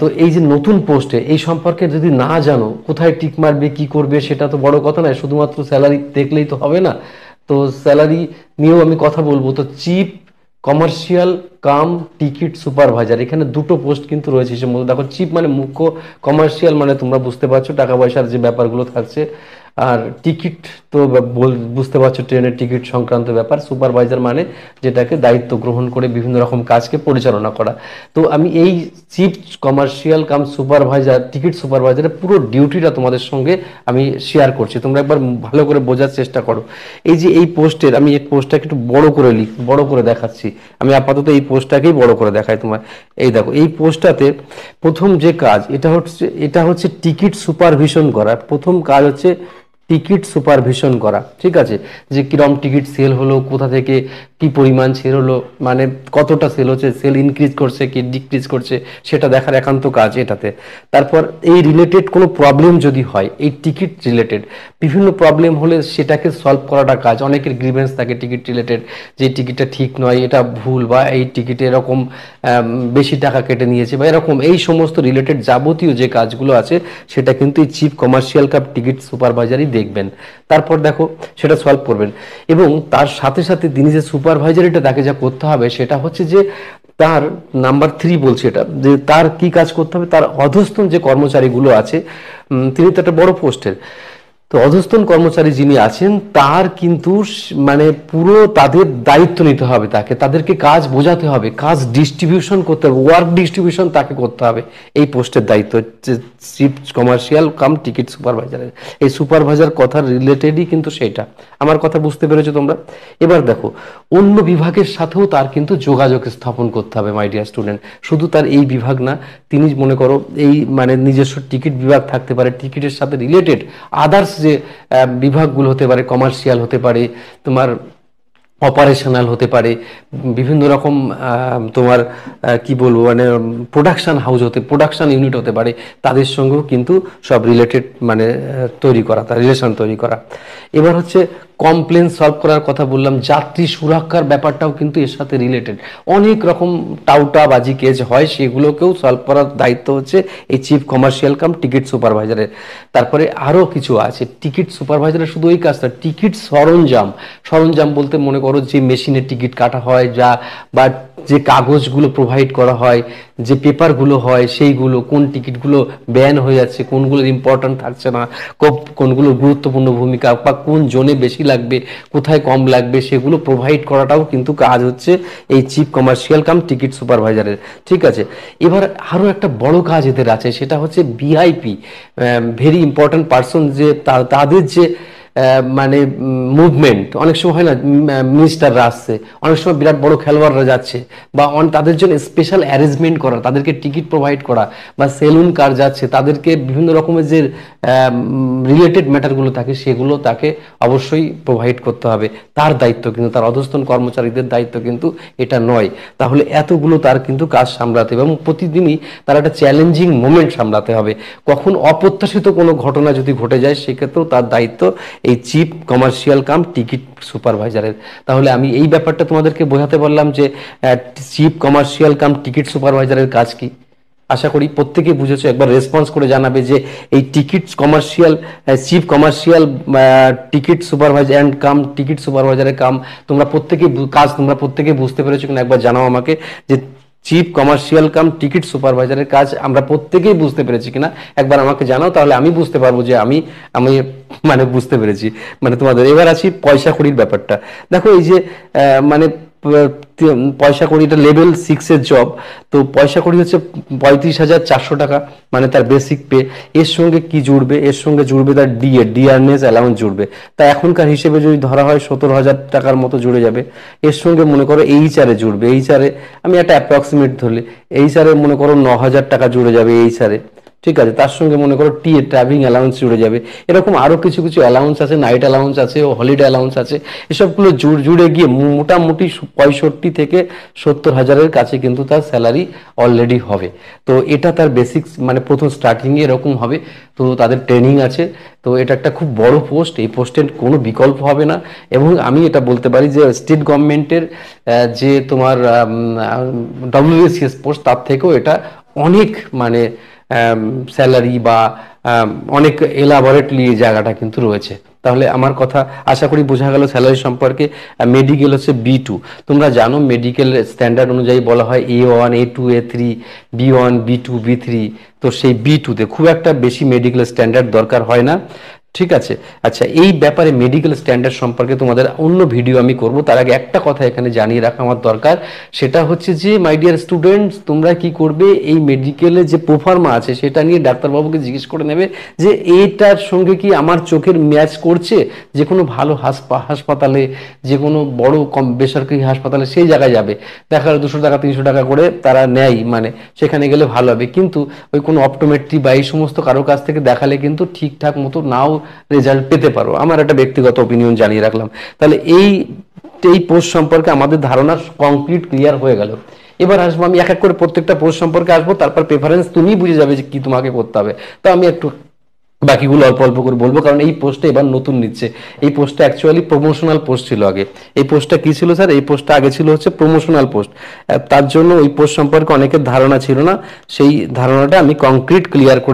তো এই যে নতুন পোস্টে এই সম্পর্কে যদি না জানো কোথায় টিক মারবে কি করবে সেটা তো বড় কথা নয় শুধুমাত্র স্যালারি দেখলেই তো হবে না তো স্যালারি নিয়েও আমি কথা বলবো তো chief commercial cum ticket supervisor এখানে দুটো পোস্ট কিন্তু রয়েছে সে মধ্যে দেখো চিপ মানে মুখ্য কমার্শিয়াল মানে তোমরা বুঝতে পারছো টাকা পয়সার যে ব্যাপারগুলো থাকছে আর টিকিট তো বুঝতে পারছো ট্রেনের টিকিট সংক্রান্ত ব্যাপার সুপারভাইজার মানে যেটাকে দায়িত্ব গ্রহণ করে বিভিন্ন রকম কাজকে পরিচালনা করা তো আমি এই chief commercial cum supervisor ticket সুপারভাইজারের পুরো ডিউটিটা তোমাদের সঙ্গে আমি শেয়ার করছি তোমরা একবার ভালো করে বোঝার চেষ্টা করো এই যে এই পোস্টের আমি এই পোস্টটাকে একটু বড় করে লিখ বড় করে দেখাচ্ছি আমি আপাতত এই পোস্টটাকেই বড় করে দেখাই তোমার এই দেখো এই পোস্টটাতে প্রথম যে কাজ এটা হচ্ছে এটা হচ্ছে টিকিট সুপারভিশন করা প্রথম কাজ হচ্ছে টিকিট সুপারভিশন করা ঠিক আছে যে কিরম টিকিট সেল হলো কোথা থেকে কি পরিমাণ সেল হলো মানে কতটা সেল হচ্ছে সেল ইনক্রিজ করছে কি ডিক্রিজ করছে সেটা দেখার একান্ত কাজ এটাতে তারপর এই রিলেটেড কোনো প্রবলেম যদি হয় এই টিকিট রিলেটেড বিভিন্ন প্রবলেম হলে সেটাকে সলভ করাটা কাজ অনেকের গ্রিভেন্স থাকে টিকিট রিলেটেড যে টিকিটটা ঠিক নয় এটা ভুল বা এই টিকিটে এরকম বেশি টাকা কেটে নিয়েছে বা এরকম এই সমস্ত রিলেটেড যাবতীয় যে কাজগুলো আছে সেটা কিন্তু এই চিফ কমার্শিয়াল কাপ টিকিট সুপারভাইজারই দেখবেন তারপর দেখো সেটা সলভ করবেন এবং তার সাথে সাথে তিনি যে সুপারভাইজারিটা তাকে যা করতে হবে সেটা হচ্ছে যে তার নাম্বার থ্রি বলছে এটা যে তার কি কাজ করতে হবে তার অধস্তন যে কর্মচারীগুলো আছে তিনি তো একটা বড় পোস্টের তো অধস্তন কর্মচারী যিনি আছেন তার কিন্তু মানে পুরো তাদের দায়িত্ব নিতে হবে তাকে তাদেরকে কাজ বোঝাতে হবে কাজ ডিস্ট্রিবিউশন করতে হবে ওয়ার্ক ডিস্ট্রিবিউশন তাকে করতে হবে এই পোস্টের দায়িত্ব হচ্ছে চিফ কমার্শিয়াল কাম টিকিট সুপারভাইজারের এই সুপারভাইজার কথার রিলেটেডই কিন্তু সেটা আমার কথা বুঝতে পেরেছো তোমরা এবার দেখো অন্য বিভাগের সাথেও তার কিন্তু যোগাযোগ স্থাপন করতে হবে মাই ডিয়ার স্টুডেন্ট শুধু তার এই বিভাগ না তিনি মনে করো এই মানে নিজস্ব টিকিট বিভাগ থাকতে পারে টিকিটের সাথে রিলেটেড আদার্স যে বিভাগগুলো হতে পারে কমার্শিয়াল হতে পারে তোমার অপারেশনাল হতে পারে বিভিন্ন রকম তোমার কি বলবো মানে প্রোডাকশান হাউস হতে প্রোডাকশান ইউনিট হতে পারে তাদের সঙ্গেও কিন্তু সব রিলেটেড মানে তৈরি করা তার রিলেশন তৈরি করা এবার হচ্ছে কমপ্লেন সলভ করার কথা বললাম যাত্রী সুরক্ষার ব্যাপারটাও কিন্তু এর সাথে রিলেটেড অনেক রকম বাজি কেজ হয় সেগুলোকেও সলভ করার দায়িত্ব হচ্ছে এই চিফ কমার্শিয়াল কাম টিকিট সুপারভাইজারের তারপরে আরও কিছু আছে টিকিট সুপারভাইজারের শুধু এই কাজটা টিকিট সরঞ্জাম সরঞ্জাম বলতে মনে করো যে মেশিনে টিকিট কাটা হয় যা বা যে কাগজগুলো প্রোভাইড করা হয় যে পেপারগুলো হয় সেইগুলো কোন টিকিটগুলো ব্যান হয়ে যাচ্ছে কোনগুলোর ইম্পর্ট্যান্ট থাকছে না কোনগুলো গুরুত্বপূর্ণ ভূমিকা বা কোন জোনে বেশি লাগবে কোথায় কম লাগবে সেগুলো প্রোভাইড করাটাও কিন্তু কাজ হচ্ছে এই চিফ কমার্শিয়াল কাম টিকিট সুপারভাইজারের ঠিক আছে এবার আরও একটা বড় কাজ এদের আছে সেটা হচ্ছে ভিআইপি ভেরি ইম্পর্ট্যান্ট পার্সন যে তাদের যে মানে মুভমেন্ট অনেক সময় হয় না মিনিস্টাররা আসছে অনেক সময় বিরাট বড় খেলোয়াড়রা যাচ্ছে বা অন তাদের জন্য স্পেশাল অ্যারেঞ্জমেন্ট করা তাদেরকে টিকিট প্রোভাইড করা বা সেলুন কার যাচ্ছে তাদেরকে বিভিন্ন রকমের যে রিলেটেড ম্যাটারগুলো থাকে সেগুলো তাকে অবশ্যই প্রোভাইড করতে হবে তার দায়িত্ব কিন্তু তার অধস্থন কর্মচারীদের দায়িত্ব কিন্তু এটা নয় তাহলে এতগুলো তার কিন্তু কাজ সামলাতে হবে এবং প্রতিদিনই তার একটা চ্যালেঞ্জিং মোমেন্ট সামলাতে হবে কখন অপ্রত্যাশিত কোনো ঘটনা যদি ঘটে যায় সেক্ষেত্রেও তার দায়িত্ব এই চিপ কমার্শিয়াল কাম টিকিট সুপারভাইজারের তাহলে আমি এই ব্যাপারটা তোমাদেরকে বোঝাতে পারলাম যে চিফ কমার্শিয়াল কাম টিকিট সুপারভাইজারের কাজ কি আশা করি প্রত্যেকেই বুঝেছো একবার রেসপন্স করে জানাবে যে এই ticket commercial chief commercial ticket supervisor and cum ticket সুপারভাইজারের কাম তোমরা প্রত্যেকেই কাজ তোমরা প্রত্যেকেই বুঝতে পেরেছো কিনা একবার জানাও আমাকে যে চিফ কমার্শিয়াল কাম টিকিট সুপারভাইজারের কাজ আমরা প্রত্যেকেই বুঝতে পেরেছি কিনা একবার আমাকে জানাও তাহলে আমি বুঝতে পারবো যে আমি আমি মানে বুঝতে পেরেছি মানে তোমাদের এবার আছি পয়সা খড়ির ব্যাপারটা দেখো এই যে মানে পয়সা করি এটা লেভেল সিক্সের জব তো পয়সা করি হচ্ছে পঁয়ত্রিশ হাজার চারশো টাকা মানে তার বেসিক পে এর সঙ্গে কি জুড়বে এর সঙ্গে জুড়বে তার ডিএ ডিআরনেস অ্যালাউন্স জুড়বে তা এখনকার হিসেবে যদি ধরা হয় সতেরো হাজার টাকার মতো জুড়ে যাবে এর সঙ্গে মনে করো এইচ আরে জুড়বে এইচ আরে আমি একটা অ্যাপ্রক্সিমেট ধরলে আরে মনে করো ন হাজার টাকা জুড়ে যাবে এইচ আরে ঠিক আছে তার সঙ্গে মনে করো টি ট্রাভেলিং অ্যালাউন্স জুড়ে যাবে এরকম আরও কিছু কিছু অ্যালাউন্স আছে নাইট অ্যালাউন্স আছে হলিডে অ্যালাউন্স আছে এসবগুলো জুড় জুড়ে গিয়ে মোটামুটি পঁয়ষট্টি থেকে সত্তর হাজারের কাছে কিন্তু তার স্যালারি অলরেডি হবে তো এটা তার বেসিক মানে প্রথম স্টার্টিংয়ে এরকম হবে তো তাদের ট্রেনিং আছে তো এটা একটা খুব বড় পোস্ট এই পোস্টের কোনো বিকল্প হবে না এবং আমি এটা বলতে পারি যে স্টেট গভর্নমেন্টের যে তোমার ডব্লিউএসিএস পোস্ট তার থেকেও এটা অনেক মানে স্যালারি বা অনেক এলাবরেটলি এই জায়গাটা কিন্তু রয়েছে তাহলে আমার কথা আশা করি বোঝা গেল স্যালারি সম্পর্কে মেডিকেল হচ্ছে বি টু তোমরা জানো মেডিকেল স্ট্যান্ডার্ড অনুযায়ী বলা হয় A one A two A three B one B two B three তো সেই বি টুতে খুব একটা বেশি মেডিকেল স্ট্যান্ডার্ড দরকার হয় না ঠিক আছে আচ্ছা এই ব্যাপারে মেডিকেল স্ট্যান্ডার্ড সম্পর্কে তোমাদের অন্য ভিডিও আমি করব তার আগে একটা কথা এখানে জানিয়ে রাখা আমার দরকার সেটা হচ্ছে যে মাই ডিয়ার স্টুডেন্টস তোমরা কি করবে এই মেডিকেলে যে প্রফার্মা আছে সেটা নিয়ে ডাক্তারবাবুকে জিজ্ঞেস করে নেবে যে এইটার সঙ্গে কি আমার চোখের ম্যাচ করছে যে কোনো ভালো হাসপাতালে যে কোনো বড় কম বেসরকারি হাসপাতালে সেই জায়গায় যাবে দেখা দুশো টাকা তিনশো টাকা করে তারা নেয় মানে সেখানে গেলে ভালো হবে কিন্তু ওই কোনো অপটোমেট্রি বা এই সমস্ত কারোর কাছ থেকে দেখালে কিন্তু ঠিকঠাক মতো নাও রেজাল্ট পেতে পারো আমার একটা ব্যক্তিগত অপিনিয়ন জানিয়ে রাখলাম তাহলে এই এই পোস্ট সম্পর্কে আমাদের ধারণা কংক্রিট ক্লিয়ার হয়ে গেল এবার আসবো আমি এক এক করে প্রত্যেকটা পোস্ট সম্পর্কে আসবো তারপর প্রেফারেন্স তুমি বুঝে যাবে যে কি তোমাকে করতে হবে তো আমি একটু বাকিগুলো অল্প অল্প করে বলবো কারণ এই পোস্টে এবার নতুন নিচ্ছে এই পোস্টটা অ্যাকচুয়ালি প্রমোশনাল পোস্ট ছিল আগে এই পোস্টটা কি ছিল স্যার এই পোস্টটা আগে ছিল হচ্ছে প্রমোশনাল পোস্ট তার জন্য ওই পোস্ট সম্পর্কে অনেকের ধারণা ছিল না সেই ধারণাটা আমি কংক্রিট ক্লিয়ার করে